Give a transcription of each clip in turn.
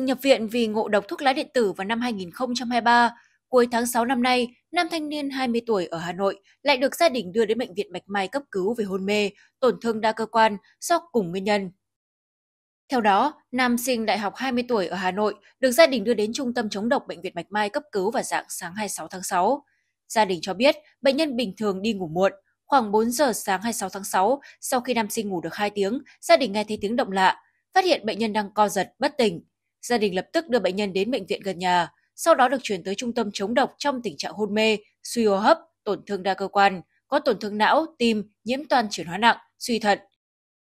từng nhập viện vì ngộ độc thuốc lá điện tử vào năm 2023, cuối tháng 6 năm nay, nam thanh niên 20 tuổi ở Hà Nội lại được gia đình đưa đến bệnh viện Bạch Mai cấp cứu về hôn mê, tổn thương đa cơ quan do cùng nguyên nhân. Theo đó, nam sinh đại học 20 tuổi ở Hà Nội được gia đình đưa đến trung tâm chống độc bệnh viện Bạch Mai cấp cứu vào dạng sáng 26 tháng 6. Gia đình cho biết bệnh nhân bình thường đi ngủ muộn, khoảng 4 giờ sáng 26 tháng 6, sau khi nam sinh ngủ được 2 tiếng, gia đình nghe thấy tiếng động lạ, phát hiện bệnh nhân đang co giật bất tỉnh, Gia đình lập tức đưa bệnh nhân đến bệnh viện gần nhà, sau đó được chuyển tới trung tâm chống độc trong tình trạng hôn mê, suy hô hấp, tổn thương đa cơ quan, có tổn thương não, tim, nhiễm toàn chuyển hóa nặng, suy thận.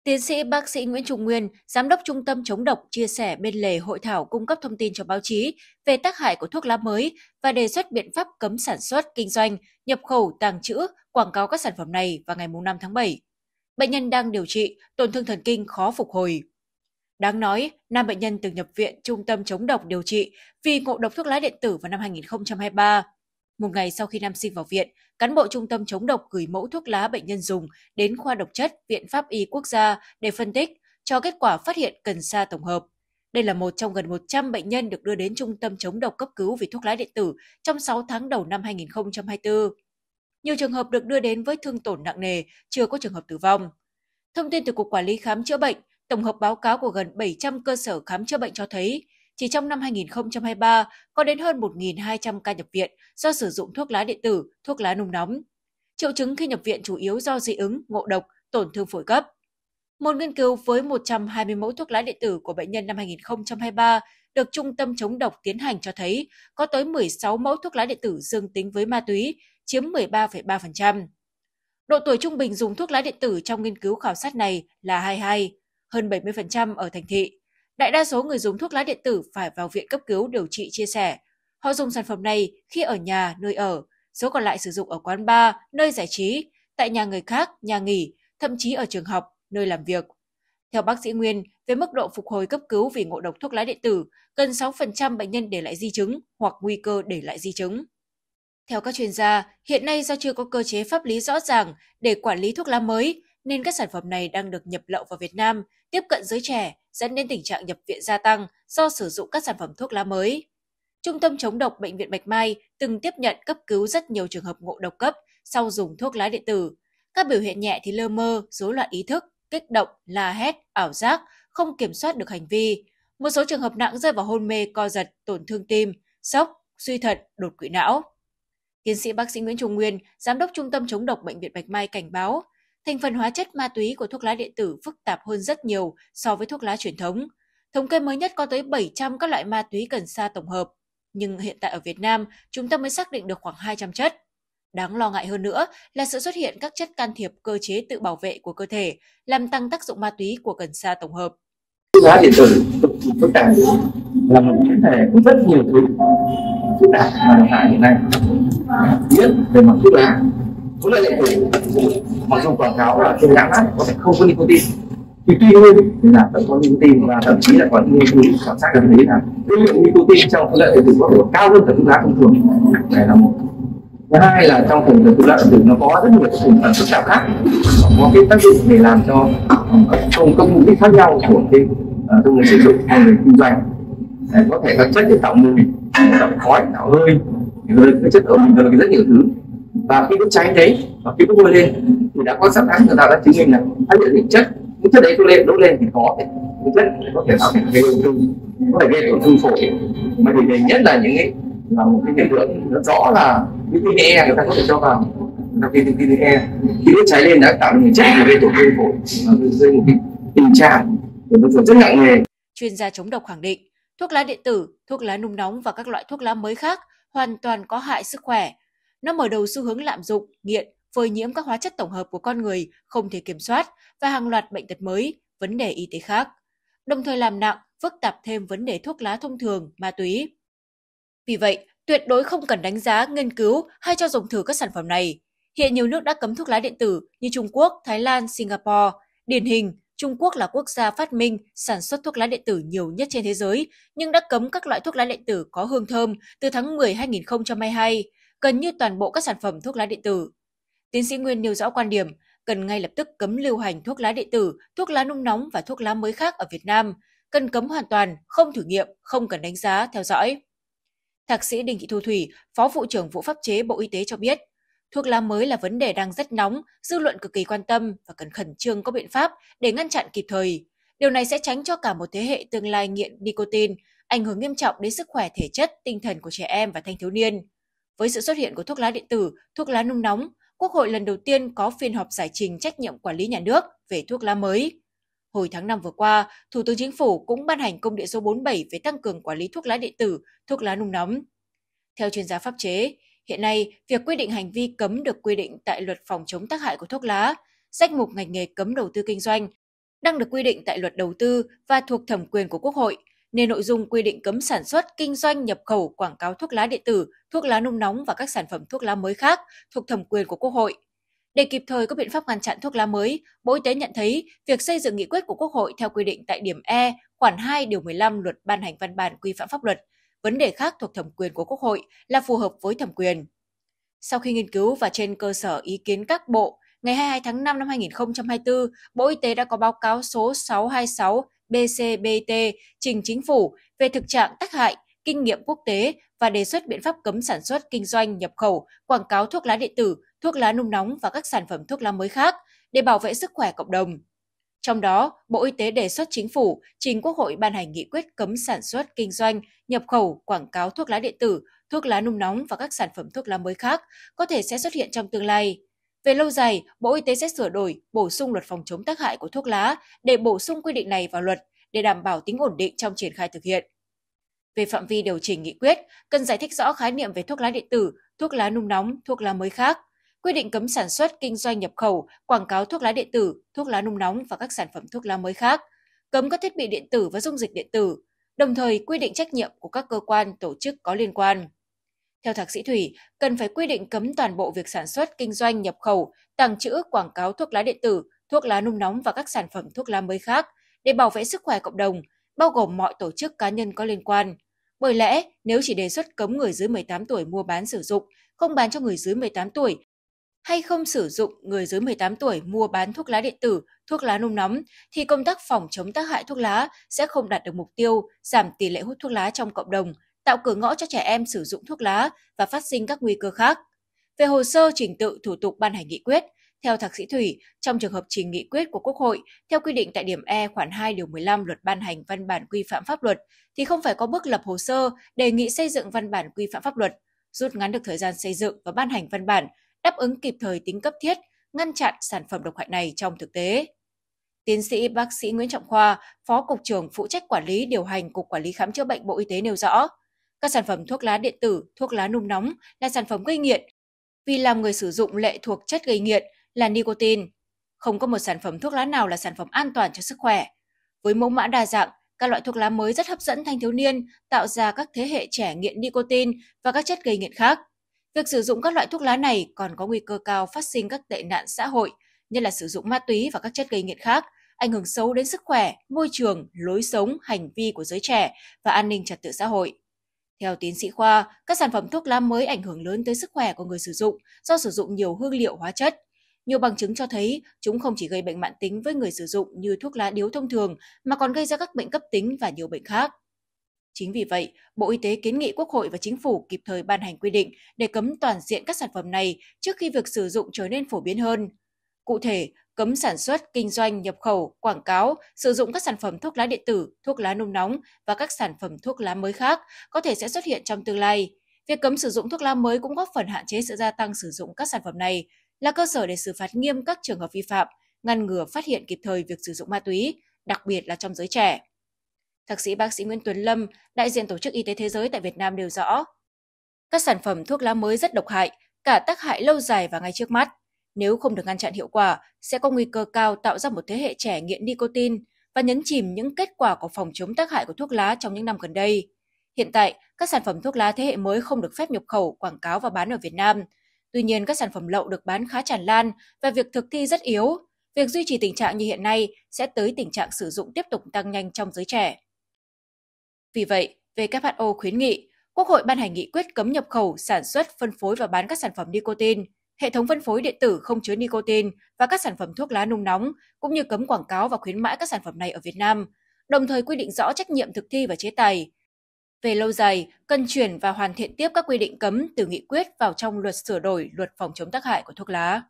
Tiến sĩ bác sĩ Nguyễn Trung Nguyên, giám đốc trung tâm chống độc chia sẻ bên lề hội thảo cung cấp thông tin cho báo chí về tác hại của thuốc lá mới và đề xuất biện pháp cấm sản xuất, kinh doanh, nhập khẩu, tàng trữ, quảng cáo các sản phẩm này vào ngày 5 tháng 7. Bệnh nhân đang điều trị, tổn thương thần kinh khó phục hồi. Đáng nói, nam bệnh nhân từng nhập viện trung tâm chống độc điều trị vì ngộ độc thuốc lá điện tử vào năm 2023. Một ngày sau khi nam sinh vào viện, cán bộ trung tâm chống độc gửi mẫu thuốc lá bệnh nhân dùng đến khoa độc chất Viện Pháp Y Quốc gia để phân tích, cho kết quả phát hiện cần sa tổng hợp. Đây là một trong gần 100 bệnh nhân được đưa đến trung tâm chống độc cấp cứu vì thuốc lá điện tử trong 6 tháng đầu năm 2024. Nhiều trường hợp được đưa đến với thương tổn nặng nề, chưa có trường hợp tử vong. Thông tin từ Cục Quản lý Khám chữa bệnh, Tổng hợp báo cáo của gần 700 cơ sở khám chữa bệnh cho thấy, chỉ trong năm 2023 có đến hơn 1.200 ca nhập viện do sử dụng thuốc lá điện tử, thuốc lá nung nóng. Triệu chứng khi nhập viện chủ yếu do dị ứng, ngộ độc, tổn thương phổi cấp. Một nghiên cứu với 120 mẫu thuốc lá điện tử của bệnh nhân năm 2023 được Trung tâm chống độc tiến hành cho thấy có tới 16 mẫu thuốc lá điện tử dương tính với ma túy, chiếm 13,3%. Độ tuổi trung bình dùng thuốc lá điện tử trong nghiên cứu khảo sát này là 22 hơn 70% ở thành thị. Đại đa số người dùng thuốc lá điện tử phải vào viện cấp cứu điều trị chia sẻ. Họ dùng sản phẩm này khi ở nhà, nơi ở, số còn lại sử dụng ở quán bar, nơi giải trí, tại nhà người khác, nhà nghỉ, thậm chí ở trường học, nơi làm việc. Theo bác sĩ Nguyên, về mức độ phục hồi cấp cứu vì ngộ độc thuốc lá điện tử, gần 6% bệnh nhân để lại di chứng hoặc nguy cơ để lại di chứng. Theo các chuyên gia, hiện nay do chưa có cơ chế pháp lý rõ ràng để quản lý thuốc lá mới, nên các sản phẩm này đang được nhập lậu vào Việt Nam, tiếp cận giới trẻ, dẫn đến tình trạng nhập viện gia tăng do sử dụng các sản phẩm thuốc lá mới. Trung tâm chống độc Bệnh viện Bạch Mai từng tiếp nhận cấp cứu rất nhiều trường hợp ngộ độc cấp sau dùng thuốc lá điện tử. Các biểu hiện nhẹ thì lơ mơ, rối loạn ý thức, kích động, la hét, ảo giác, không kiểm soát được hành vi. Một số trường hợp nặng rơi vào hôn mê, co giật, tổn thương tim, sốc, suy thận, đột quỵ não. Tiến sĩ bác sĩ Nguyễn Trung Nguyên, giám đốc Trung tâm chống độc Bệnh viện Bạch Mai cảnh báo, Thành phần hóa chất ma túy của thuốc lá điện tử phức tạp hơn rất nhiều so với thuốc lá truyền thống. Thống kê mới nhất có tới 700 các loại ma túy cần sa tổng hợp. Nhưng hiện tại ở Việt Nam, chúng ta mới xác định được khoảng 200 chất. Đáng lo ngại hơn nữa là sự xuất hiện các chất can thiệp cơ chế tự bảo vệ của cơ thể, làm tăng tác dụng ma túy của cần sa tổng hợp. Thuốc lá điện tử phức tạp là một vấn đề rất nhiều thứ phức tạp mà hiện nay. Nhất về mặt thuốc lá cũng lợi điện tử mặc dù quảng cáo là trên nhãn có thể không có nicotine thì tuy nhiên là vẫn có nicotine và thậm chí là có những nghiên cứu khảo sát gần thấy là cái lượng nicotine trong thuốc lá điện tử có cao hơn cả thuốc lá thông thường này là một thứ hai là trong cùng thuốc lá điện tử nó có rất nhiều thành phần phức tạp khác có cái tác dụng để làm cho ờ, không có mục đích khác nhau của cái ờ, trong người sử dụng hay người kinh doanh để có thể các chất để tạo mùi tạo khói tạo hơi hơi các chất ở mình rất nhiều thứ và khi đốt cháy đấy và khi đốt hơi lên thì đã có sẵn án người ta đã chứng minh là phát hiện những chất những chất đấy tôi lên đốt lên thì có thể những chất có thể tạo thành gây ung thư có thể gây tổn thương phổi mà điển hình nhất là những cái là một cái hiện tượng nó rõ là vitamin E người ta có thể cho vào đặc biệt vitamin E khi đốt cháy lên đã tạo nên chất gây tổn thương phổi và gây một cái tình trạng của nó rất nặng nề chuyên gia chống độc khẳng định thuốc lá điện tử thuốc lá nung nóng và các loại thuốc lá mới khác hoàn toàn có hại sức khỏe nó mở đầu xu hướng lạm dụng, nghiện, phơi nhiễm các hóa chất tổng hợp của con người không thể kiểm soát và hàng loạt bệnh tật mới, vấn đề y tế khác, đồng thời làm nặng, phức tạp thêm vấn đề thuốc lá thông thường, ma túy. Vì vậy, tuyệt đối không cần đánh giá, nghiên cứu hay cho dùng thử các sản phẩm này. Hiện nhiều nước đã cấm thuốc lá điện tử như Trung Quốc, Thái Lan, Singapore. Điển hình, Trung Quốc là quốc gia phát minh, sản xuất thuốc lá điện tử nhiều nhất trên thế giới, nhưng đã cấm các loại thuốc lá điện tử có hương thơm từ tháng 10 2022 gần như toàn bộ các sản phẩm thuốc lá điện tử. Tiến sĩ Nguyên nêu rõ quan điểm cần ngay lập tức cấm lưu hành thuốc lá điện tử, thuốc lá nung nóng và thuốc lá mới khác ở Việt Nam, cần cấm hoàn toàn, không thử nghiệm, không cần đánh giá, theo dõi. Thạc sĩ Đinh Thị Thu Thủy, Phó vụ trưởng vụ pháp chế Bộ Y tế cho biết, thuốc lá mới là vấn đề đang rất nóng, dư luận cực kỳ quan tâm và cần khẩn trương có biện pháp để ngăn chặn kịp thời. Điều này sẽ tránh cho cả một thế hệ tương lai nghiện nicotine, ảnh hưởng nghiêm trọng đến sức khỏe thể chất, tinh thần của trẻ em và thanh thiếu niên. Với sự xuất hiện của thuốc lá điện tử, thuốc lá nung nóng, Quốc hội lần đầu tiên có phiên họp giải trình trách nhiệm quản lý nhà nước về thuốc lá mới. Hồi tháng 5 vừa qua, Thủ tướng Chính phủ cũng ban hành công điện số 47 về tăng cường quản lý thuốc lá điện tử, thuốc lá nung nóng. Theo chuyên gia pháp chế, hiện nay việc quy định hành vi cấm được quy định tại luật phòng chống tác hại của thuốc lá, danh mục ngành nghề cấm đầu tư kinh doanh đang được quy định tại luật đầu tư và thuộc thẩm quyền của Quốc hội – nên nội dung quy định cấm sản xuất, kinh doanh, nhập khẩu, quảng cáo thuốc lá điện tử, thuốc lá nung nóng và các sản phẩm thuốc lá mới khác thuộc thẩm quyền của Quốc hội. Để kịp thời có biện pháp ngăn chặn thuốc lá mới, Bộ Y tế nhận thấy việc xây dựng nghị quyết của Quốc hội theo quy định tại điểm E, khoản 2 điều 15 luật ban hành văn bản quy phạm pháp luật, vấn đề khác thuộc thẩm quyền của Quốc hội là phù hợp với thẩm quyền. Sau khi nghiên cứu và trên cơ sở ý kiến các bộ, ngày 22 tháng 5 năm 2024, Bộ Y tế đã có báo cáo số 626 BCBT trình chính phủ về thực trạng tác hại, kinh nghiệm quốc tế và đề xuất biện pháp cấm sản xuất, kinh doanh, nhập khẩu, quảng cáo thuốc lá điện tử, thuốc lá nung nóng và các sản phẩm thuốc lá mới khác để bảo vệ sức khỏe cộng đồng. Trong đó, Bộ Y tế đề xuất chính phủ trình Quốc hội ban hành nghị quyết cấm sản xuất, kinh doanh, nhập khẩu, quảng cáo thuốc lá điện tử, thuốc lá nung nóng và các sản phẩm thuốc lá mới khác có thể sẽ xuất hiện trong tương lai. Về lâu dài, Bộ Y tế sẽ sửa đổi, bổ sung luật phòng chống tác hại của thuốc lá để bổ sung quy định này vào luật để đảm bảo tính ổn định trong triển khai thực hiện. Về phạm vi điều chỉnh nghị quyết, cần giải thích rõ khái niệm về thuốc lá điện tử, thuốc lá nung nóng, thuốc lá mới khác, quy định cấm sản xuất, kinh doanh nhập khẩu, quảng cáo thuốc lá điện tử, thuốc lá nung nóng và các sản phẩm thuốc lá mới khác, cấm các thiết bị điện tử và dung dịch điện tử, đồng thời quy định trách nhiệm của các cơ quan, tổ chức có liên quan. Theo Thạc sĩ Thủy, cần phải quy định cấm toàn bộ việc sản xuất, kinh doanh, nhập khẩu, tàng trữ, quảng cáo thuốc lá điện tử, thuốc lá nung nóng và các sản phẩm thuốc lá mới khác để bảo vệ sức khỏe cộng đồng, bao gồm mọi tổ chức cá nhân có liên quan. Bởi lẽ, nếu chỉ đề xuất cấm người dưới 18 tuổi mua bán sử dụng, không bán cho người dưới 18 tuổi, hay không sử dụng người dưới 18 tuổi mua bán thuốc lá điện tử, thuốc lá nung nóng, thì công tác phòng chống tác hại thuốc lá sẽ không đạt được mục tiêu giảm tỷ lệ hút thuốc lá trong cộng đồng, tạo cửa ngõ cho trẻ em sử dụng thuốc lá và phát sinh các nguy cơ khác. Về hồ sơ trình tự thủ tục ban hành nghị quyết, theo Thạc sĩ Thủy, trong trường hợp trình nghị quyết của Quốc hội, theo quy định tại điểm E khoản 2 điều 15 luật ban hành văn bản quy phạm pháp luật, thì không phải có bước lập hồ sơ đề nghị xây dựng văn bản quy phạm pháp luật, rút ngắn được thời gian xây dựng và ban hành văn bản, đáp ứng kịp thời tính cấp thiết, ngăn chặn sản phẩm độc hại này trong thực tế. Tiến sĩ bác sĩ Nguyễn Trọng Khoa, Phó Cục trưởng phụ trách quản lý điều hành Cục Quản lý Khám chữa bệnh Bộ Y tế nêu rõ, các sản phẩm thuốc lá điện tử, thuốc lá nung nóng là sản phẩm gây nghiện vì làm người sử dụng lệ thuộc chất gây nghiện là nicotine. Không có một sản phẩm thuốc lá nào là sản phẩm an toàn cho sức khỏe. Với mẫu mã đa dạng, các loại thuốc lá mới rất hấp dẫn thanh thiếu niên, tạo ra các thế hệ trẻ nghiện nicotine và các chất gây nghiện khác. Việc sử dụng các loại thuốc lá này còn có nguy cơ cao phát sinh các tệ nạn xã hội, như là sử dụng ma túy và các chất gây nghiện khác, ảnh hưởng xấu đến sức khỏe, môi trường, lối sống, hành vi của giới trẻ và an ninh trật tự xã hội. Theo tiến sĩ Khoa, các sản phẩm thuốc lá mới ảnh hưởng lớn tới sức khỏe của người sử dụng do sử dụng nhiều hương liệu hóa chất. Nhiều bằng chứng cho thấy chúng không chỉ gây bệnh mãn tính với người sử dụng như thuốc lá điếu thông thường mà còn gây ra các bệnh cấp tính và nhiều bệnh khác. Chính vì vậy, Bộ Y tế kiến nghị Quốc hội và Chính phủ kịp thời ban hành quy định để cấm toàn diện các sản phẩm này trước khi việc sử dụng trở nên phổ biến hơn. Cụ thể, cấm sản xuất, kinh doanh, nhập khẩu, quảng cáo, sử dụng các sản phẩm thuốc lá điện tử, thuốc lá nung nóng và các sản phẩm thuốc lá mới khác có thể sẽ xuất hiện trong tương lai. Việc cấm sử dụng thuốc lá mới cũng góp phần hạn chế sự gia tăng sử dụng các sản phẩm này, là cơ sở để xử phạt nghiêm các trường hợp vi phạm, ngăn ngừa phát hiện kịp thời việc sử dụng ma túy, đặc biệt là trong giới trẻ. Thạc sĩ bác sĩ Nguyễn Tuấn Lâm, đại diện Tổ chức Y tế Thế giới tại Việt Nam nêu rõ, các sản phẩm thuốc lá mới rất độc hại, cả tác hại lâu dài và ngay trước mắt nếu không được ngăn chặn hiệu quả, sẽ có nguy cơ cao tạo ra một thế hệ trẻ nghiện nicotine và nhấn chìm những kết quả của phòng chống tác hại của thuốc lá trong những năm gần đây. Hiện tại, các sản phẩm thuốc lá thế hệ mới không được phép nhập khẩu, quảng cáo và bán ở Việt Nam. Tuy nhiên, các sản phẩm lậu được bán khá tràn lan và việc thực thi rất yếu. Việc duy trì tình trạng như hiện nay sẽ tới tình trạng sử dụng tiếp tục tăng nhanh trong giới trẻ. Vì vậy, WHO khuyến nghị Quốc hội ban hành nghị quyết cấm nhập khẩu, sản xuất, phân phối và bán các sản phẩm nicotine – hệ thống phân phối điện tử không chứa nicotine và các sản phẩm thuốc lá nung nóng, cũng như cấm quảng cáo và khuyến mãi các sản phẩm này ở Việt Nam, đồng thời quy định rõ trách nhiệm thực thi và chế tài. Về lâu dài, cần chuyển và hoàn thiện tiếp các quy định cấm từ nghị quyết vào trong luật sửa đổi luật phòng chống tác hại của thuốc lá.